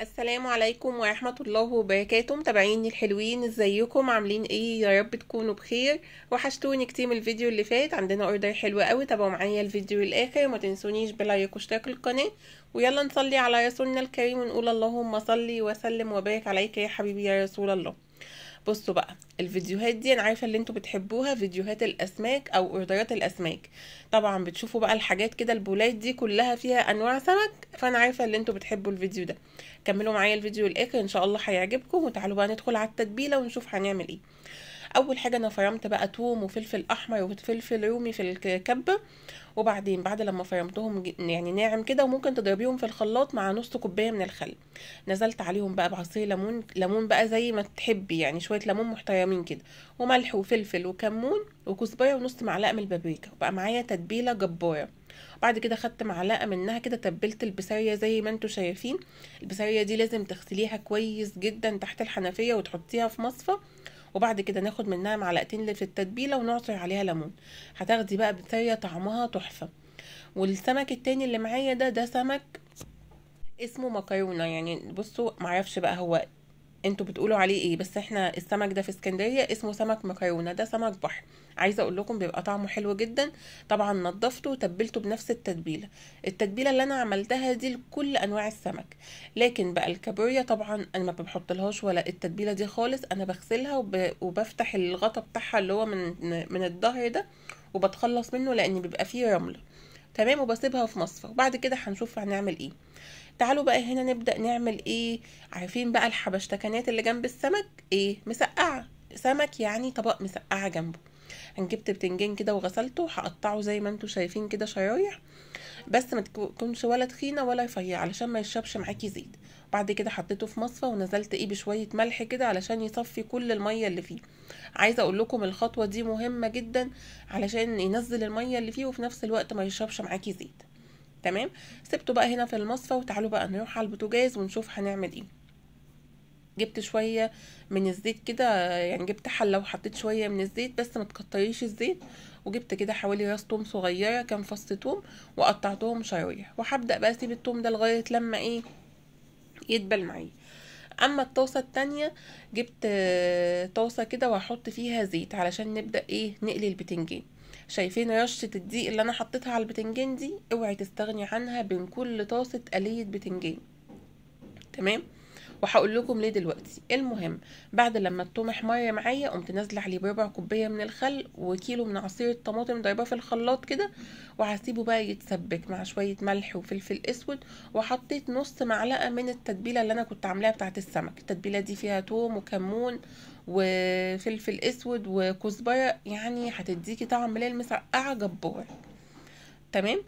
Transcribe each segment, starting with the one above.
السلام عليكم ورحمة الله وبركاته متابعيني الحلوين ازيكم عاملين ايه يا رب تكونوا بخير وحشتوني كتير من الفيديو اللي فات عندنا اوردر حلو قوي تابعوا معايا الفيديو الاخر ما تنسونيش بلايك واشتراك القناة ويلا نصلي على رسولنا الكريم ونقول اللهم صلي وسلم وبارك عليك يا حبيبي يا رسول الله بصوا بقى الفيديوهات دي انا عارفه اللي انتوا بتحبوها فيديوهات الاسماك او اوردرات الاسماك طبعا بتشوفوا بقى الحاجات كده البولات دي كلها فيها انواع سمك فانا عارفه اللي انتوا بتحبوا الفيديو ده كملوا معايا الفيديو الاخر ان شاء الله هيعجبكم وتعالوا بقى ندخل على التتبيله ونشوف هنعمل ايه اول حاجه انا فرمت بقى توم وفلفل احمر وفلفل رومي في الكبه وبعدين بعد لما فرمتهم يعني ناعم كده وممكن تضربيهم في الخلاط مع نص كوبايه من الخل نزلت عليهم بقى بعصير ليمون ليمون بقى زي ما تحبي يعني شويه ليمون محترمين كده وملح وفلفل وكمون وكزبره ونص معلقه من البابريكا وبقى معايا تتبيله جباره بعد كده خدت معلقه منها كده تبلت البساريه زي ما انتم شايفين البساريه دي لازم تغسليها كويس جدا تحت الحنفيه وتحطيها في مصفى وبعد كده ناخد منها معلقتين في التتبيله ونعصر عليها ليمون هتاخدي بقى بتايه طعمها تحفه والسمك التاني اللي معايا ده ده سمك اسمه مكرونه يعني بصوا معرفش بقى هو انتوا بتقولوا عليه ايه بس احنا السمك ده في اسكندريه اسمه سمك مكرونه ده سمك بحر عايزه اقول لكم بيبقى طعمه حلو جدا طبعا نضفته وتبلته بنفس التتبيله التتبيله اللي انا عملتها دي لكل انواع السمك لكن بقى الكابوريا طبعا انا ما بحطلهاش ولا التتبيله دي خالص انا بغسلها وب... وبفتح الغطا بتاعها اللي هو من من الظهر ده وبتخلص منه لان بيبقى فيه رمله تمام وبسيبها في مصفى وبعد كده هنشوف هنعمل ايه تعالوا بقى هنا نبدأ نعمل ايه عارفين بقى الحبشتكنات اللي جنب السمك ايه مسقعة سمك يعني طبق مسقعة جنبه جبت بتنجان كده وغسلته هقطعه زي ما انتوا شايفين كده شرايح بس ما تكونش ولا تخينه ولا رفيعه علشان ما يشربش معاكي زيت بعد كده حطيته في مصفى ونزلت ايه بشويه ملح كده علشان يصفي كل الميه اللي فيه عايزه اقول لكم الخطوه دي مهمه جدا علشان ينزل الميه اللي فيه وفي نفس الوقت ما يشربش معاكي زيت تمام سبته بقى هنا في المصفى وتعالوا بقى نروح على البوتاجاز ونشوف هنعمل ايه جبت شويه من الزيت كده يعني جبت حله وحطيت شويه من الزيت بس ما تكتريش الزيت وجبت كده حوالي راس توم صغيره كام فص توم وقطعتهم شرايح وهبدا بقى اسيب التوم ده لغايه لما ايه يدبل معايا اما الطاسه التانية جبت آه، طاسه كده وهحط فيها زيت علشان نبدا ايه نقلي البتنجان شايفين رشة الدقيق اللي انا حطيتها على البتنجان دي اوعي تستغني عنها بين كل طاسة قلية بتنجان تمام وهقول لكم ليه دلوقتي المهم بعد لما التوم احمر معايا قمت نازله عليه بربع كوبايه من الخل وكيلو من عصير الطماطم ضايباه في الخلاط كده وهسيبه بقى يتسبك مع شويه ملح وفلفل اسود وحطيت نص معلقه من التتبيله اللي انا كنت عاملاها بتاعه السمك التتبيله دي فيها توم وكمون وفلفل اسود وكزبره يعني هتديكي طعم لا يلمس اعجب تمام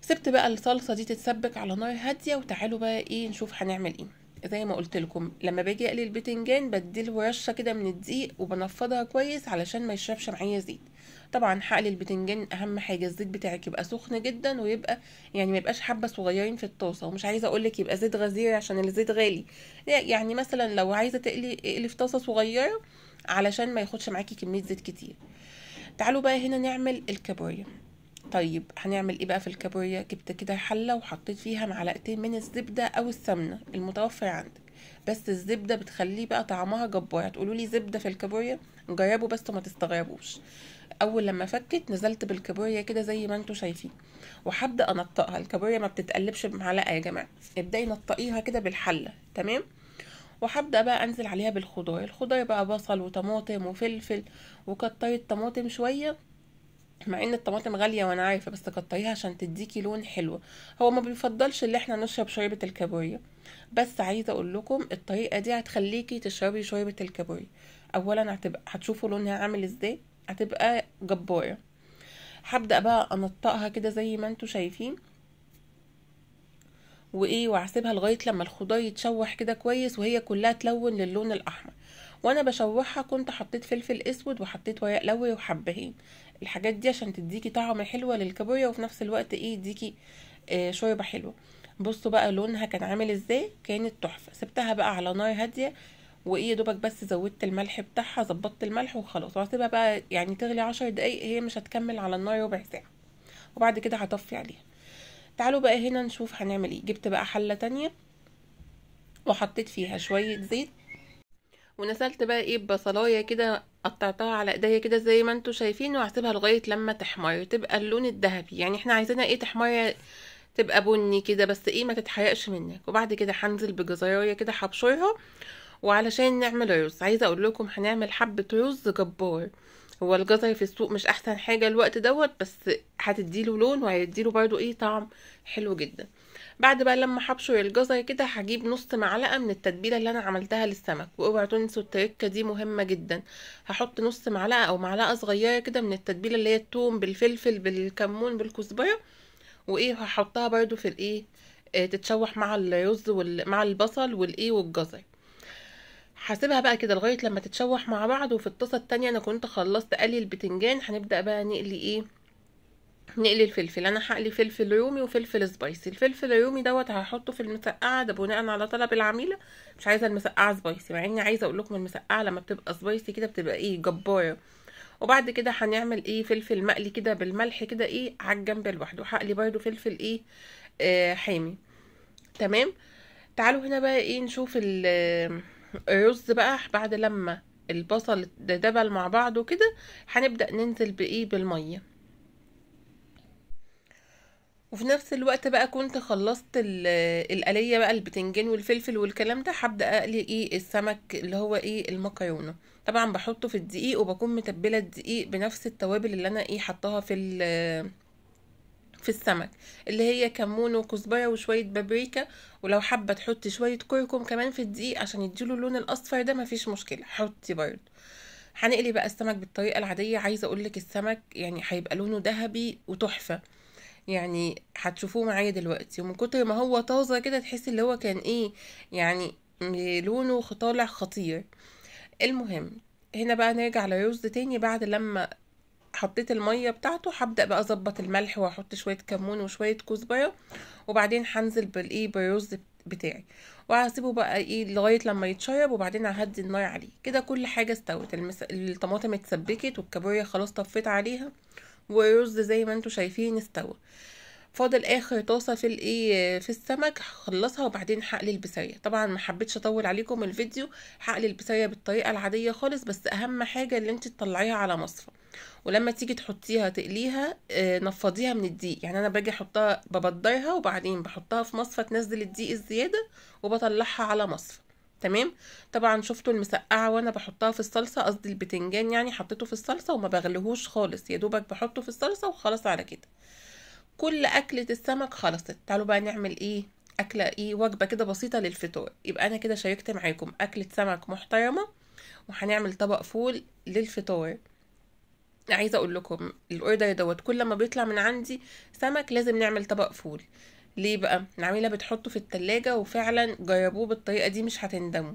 سبت بقى الصلصه دي تتسبك على نار هاديه وتعالوا بقى ايه نشوف هنعمل ايه زي ما قلت لكم لما باجي اقلي البتنجان بديله رشه كده من الدقيق وبنفضها كويس علشان ما يشربش معايا زيت طبعا هقلي البتنجان اهم حاجه الزيت بتاعك يبقى سخن جدا ويبقى يعني ما يبقاش حبه صغيرين في الطاسه ومش عايزه اقول لك يبقى زيت غزير عشان الزيت غالي يعني مثلا لو عايزه تقلي اقلي في طاسه صغيره علشان ما ياخدش معاكي كميه زيت كتير تعالوا بقى هنا نعمل الكابوريا طيب هنعمل ايه بقى في الكابوريا جبت كده حله وحطيت فيها معلقتين من الزبده او السمنه المتوفر عندك بس الزبده بتخليه بقى طعمها جبار هتقولوا لي زبده في الكابوريا جربوا بس وما تستغربوش اول لما فكت نزلت بالكابوريا كده زي ما انتم شايفين وهبدا انطقها الكابوريا ما بتتقلبش بمعلقه يا جماعه ابداي نطقيها كده بالحله تمام وهبدا بقى انزل عليها بالخضار الخضار بقى بصل وطماطم وفلفل وكتريت طماطم شويه مع ان الطماطم غاليه وانا عارفه بس قطعيها عشان تديكي لون حلو هو ما بيفضلش اللي احنا نشرب شوربه الكابوريا بس عايزه اقول لكم الطريقه دي هتخليكي تشربي شوربه الكابوريا اولا هتبقى هتشوفوا لونها عامل ازاي هتبقى جباره هبدا بقى انطقها كده زي ما انتم شايفين وايه وهسيبها لغايه لما الخضار يتشوح كده كويس وهي كلها تلون للون الاحمر وانا بشوحها كنت حطيت فلفل اسود وحطيت ورق لوري وحبهين الحاجات دي عشان تديكي طعم حلوه للكابوريا وفي نفس الوقت ايه يديكي آه شوربه حلوه بصوا بقى لونها كان عامل ازاي كانت تحفه سبتها بقى على نار هاديه وايه دوبك بس زودت الملح بتاعها ظبطت الملح وخلاص وهسيبها بقى يعني تغلي عشر دقايق هي مش هتكمل على النار ربع ساعه وبعد كده هطفي عليها تعالوا بقى هنا نشوف هنعمل ايه جبت بقى حله تانية وحطيت فيها شويه زيت ونزلت بقى ايه ببصلايه كده قطعتها على ايديا كده زي ما انتوا شايفين وهسيبها لغايه لما تحمر تبقى اللون الذهبي يعني احنا عايزينها ايه تحمر تبقى بني كده بس ايه ما تتحرقش منك وبعد كده هنزل بجزرايه كده هبشرها وعلشان نعمل رز عايزه اقول لكم هنعمل حبه رز جبار هو الجزر في السوق مش احسن حاجه الوقت دوت بس هتديله لون وهيديله برده ايه طعم حلو جدا بعد بقى لما هبشر الجزر كده هجيب نص معلقه من التتبيله اللي انا عملتها للسمك واوعوا تنسوا التركه دي مهمه جدا هحط نص معلقه او معلقه صغيره كده من التتبيله اللي هي التوم بالفلفل بالكمون بالكزبره وايه هحطها برده في الايه آه تتشوح مع الرز وال... مع البصل والايه والجزر هسيبها بقى كده لغايه لما تتشوح مع بعض وفي الطاسه التانية انا كنت خلصت قلي البتنجان هنبدا بقى نقلي ايه نقلي الفلفل انا هقلي فلفل رومي وفلفل سبايسي الفلفل الرومي دوت هحطه في المسقعه ده بناء على طلب العميله مش عايزه المسقعه سبايسي مع اني عايزه اقول لكم المسقعه لما بتبقى سبايسي كده بتبقى ايه جباره وبعد كده هنعمل ايه فلفل مقلي كده بالملح كده ايه على الجنب لوحده هقلي برده فلفل ايه آه حامي تمام تعالوا هنا بقى ايه نشوف آه، الرز بقى بعد لما البصل دبل مع بعضه كده هنبدا ننزل بايه بالميه وفي نفس الوقت بقى كنت خلصت القليه بقى البتنجان والفلفل والكلام ده هبدا اقلي ايه السمك اللي هو ايه المكرونه طبعا بحطه في الدقيق وبكون متبله الدقيق بنفس التوابل اللي انا ايه حطاها في في السمك اللي هي كمون وكزبره وشويه بابريكا ولو حابه تحطي شويه كركم كمان في الدقيق عشان يديله اللون الاصفر ده مفيش مشكله حطي برضه هنقلي بقى السمك بالطريقه العاديه عايزه اقولك السمك يعني هيبقى لونه ذهبي وتحفه يعني هتشوفوه معايا دلوقتي ومن كتر ما هو طازه كده تحس اللي هو كان ايه يعني لونه طالع خطير المهم هنا بقى نرجع للرز تاني بعد لما حطيت المية بتاعته هبدأ بقى اظبط الملح واحط شوية كمون وشوية كزبرة وبعدين هنزل بالايه بالرز بتاعي وهسيبه بقى ايه لغاية لما يتشرب وبعدين هدي النار عليه كده كل حاجة استوت المس... الطماطم اتسبكت والكابوريا خلاص طفيت عليها والرز زي ما انتم شايفين استوى فاضل اخر طاسه في الايه في السمك هخلصها وبعدين هقلي البسيه طبعا ما حبيتش اطول عليكم الفيديو هقلي البسيه بالطريقه العاديه خالص بس اهم حاجه اللي انت تطلعيها على مصفى ولما تيجي تحطيها تقليها آه، نفضيها من الدقيق يعني انا باجي احطها ببدرها وبعدين بحطها في مصفى تنزل الدقيق الزياده وبطلعها على مصفى تمام طبعا شفتوا المسقعه وانا بحطها في الصلصه قصدي البتنجان يعني حطيته في الصلصه وما بغليهوش خالص يا دوبك بحطه في الصلصه وخلاص على كده كل اكله السمك خلصت تعالوا بقى نعمل ايه اكله ايه وجبه كده بسيطه للفطار يبقى انا كده شاركت معاكم اكله سمك محترمه وهنعمل طبق فول للفطار عايزه اقول لكم الاوردر دوت كل ما بيطلع من عندي سمك لازم نعمل طبق فول ليه بقى العميله بتحطه في التلاجة وفعلا جربوه بالطريقه دي مش هتندموا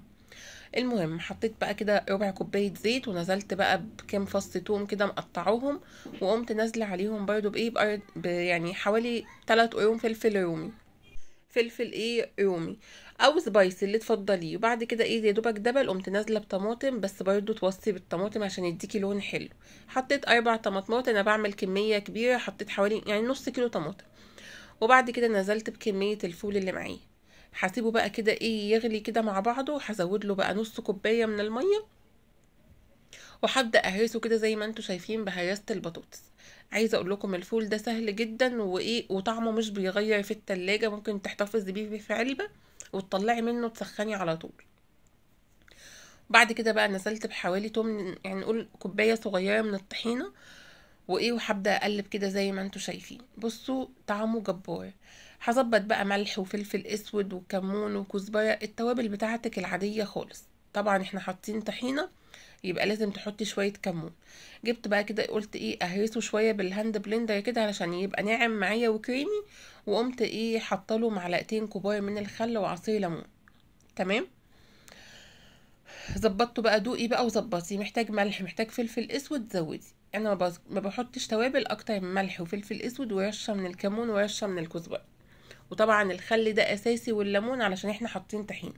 المهم حطيت بقى كده ربع كوبايه زيت ونزلت بقى بكام فص توم كده مقطعوهم وقمت نازله عليهم برده بايه بأرض يعني حوالي 3 قرون فلفل رومي فلفل ايه رومي او سبايس اللي تفضليه وبعد كده ايه يا دوبك دبل قمت نازله بطماطم بس برده توصي بالطماطم عشان يديكي لون حلو حطيت اربع طماطمات انا بعمل كميه كبيره حطيت حوالي يعني نص كيلو طماطم وبعد كده نزلت بكمية الفول اللي معي هسيبه بقى كده ايه يغلي كده مع بعضه وهزود له بقى نص كوباية من المية وهبدأ اهرسه كده زي ما انتوا شايفين بهرسة البطاطس عايزه اقول لكم الفول ده سهل جدا وايه وطعمه مش بيغير في التلاجة ممكن تحتفظ بيه في علبه وتطلعي منه تسخني على طول بعد كده بقى نزلت بحوالي تمن يعني نقول كوبايه صغيره من الطحينه وايه وهبدا اقلب كده زي ما انتم شايفين بصوا طعمه جبار هظبط بقى ملح وفلفل اسود وكمون وكزبره التوابل بتاعتك العاديه خالص طبعا احنا حاطين طحينه يبقى لازم تحطي شويه كمون جبت بقى كده قلت ايه اهرسه شويه بالهاند بلندر كده علشان يبقى ناعم معايا وكريمي وقمت ايه حاطه معلقتين كبار من الخل وعصير ليمون تمام ظبطته بقى دوقي بقى وظبطي محتاج ملح محتاج فلفل اسود زودي انا ما بحطش توابل اكتر من ملح وفلفل اسود ورشه من الكمون ورشه من الكزبره وطبعا الخل ده اساسي والليمون علشان احنا حاطين طحين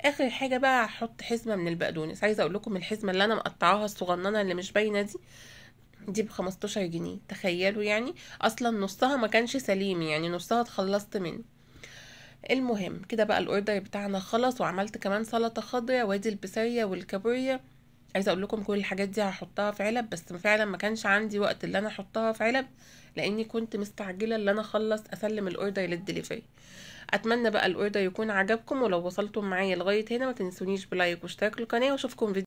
اخر حاجه بقى هحط حزمه من البقدونس عايزه اقول لكم الحزمه اللي انا مقطعاها الصغننه اللي مش باينه دي دي ب 15 جنيه تخيلوا يعني اصلا نصها ما كانش سليم يعني نصها اتخلصت منه المهم كده بقى الاوردر بتاعنا خلص وعملت كمان سلطه خضراء وادي البساريه والكابوريا عايزه اقول لكم كل الحاجات دي هحطها في علب بس فعلا ما كانش عندي وقت اللي انا احطها في علب لاني كنت مستعجله اللي انا اخلص اسلم الاوردر للدليفري اتمنى بقى الاوردر يكون عجبكم ولو وصلتم معايا لغايه هنا ما تنسونيش بلايك واشتراك القناه واشوفكم فيديو